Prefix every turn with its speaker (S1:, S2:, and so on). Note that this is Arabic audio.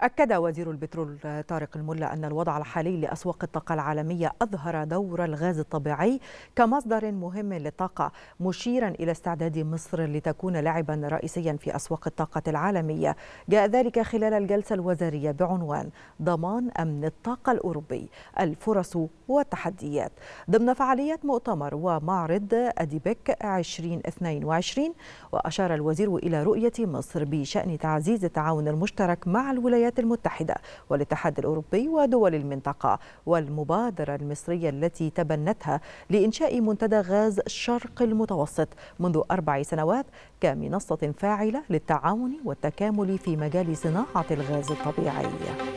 S1: أكد وزير البترول طارق الملا أن الوضع الحالي لأسواق الطاقة العالمية أظهر دور الغاز الطبيعي كمصدر مهم للطاقة مشيرا إلى استعداد مصر لتكون لاعبا رئيسيا في أسواق الطاقة العالمية جاء ذلك خلال الجلسة الوزارية بعنوان ضمان أمن الطاقة الأوروبي الفرص والتحديات ضمن فعاليات مؤتمر ومعرض أديبك 2022 وأشار الوزير إلى رؤية مصر بشأن تعزيز التعاون المشترك مع الولايات الولايات المتحدة والاتحاد الأوروبي ودول المنطقة والمبادرة المصرية التي تبنتها لإنشاء منتدى غاز شرق المتوسط منذ أربع سنوات كمنصة فاعلة للتعاون والتكامل في مجال صناعة
S2: الغاز الطبيعي